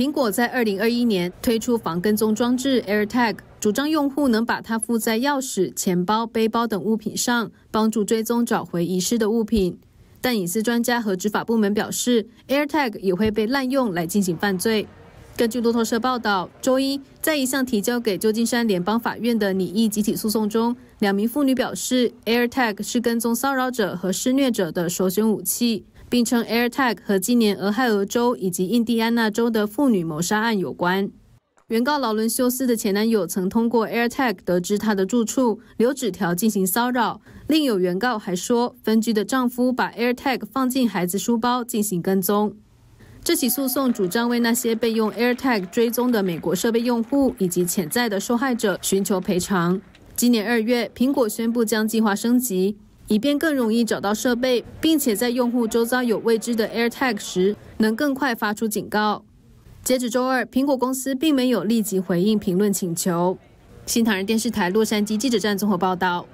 苹果在2021年推出防跟踪装置 AirTag，主张用户能把它附在钥匙、钱包、背包等物品上，帮助追踪找回遗失的物品。但隐私专家和执法部门表示，AirTag 也会被滥用来进行犯罪。根据路透社报道，周一在一项提交给旧金山联邦法院的拟议集体诉讼中，两名妇女表示，AirTag 是跟踪骚扰者和施虐者的首选武器。并称 AirTag 和今年俄亥俄州以及印第安纳州的妇女谋杀案有关。原告劳伦·修斯的前男友曾通过 AirTag 得知她的住处，留纸条进行骚扰。另有原告还说，分居的丈夫把 AirTag 放进孩子书包进行跟踪。这起诉讼主张为那些被用 AirTag 追踪的美国设备用户以及潜在的受害者寻求赔偿。今年二月，苹果宣布将计划升级。以便更容易找到设备，并且在用户周遭有未知的 AirTag 时，能更快发出警告。截止周二，苹果公司并没有立即回应评论请求。新唐人电视台洛杉矶记者站综合报道。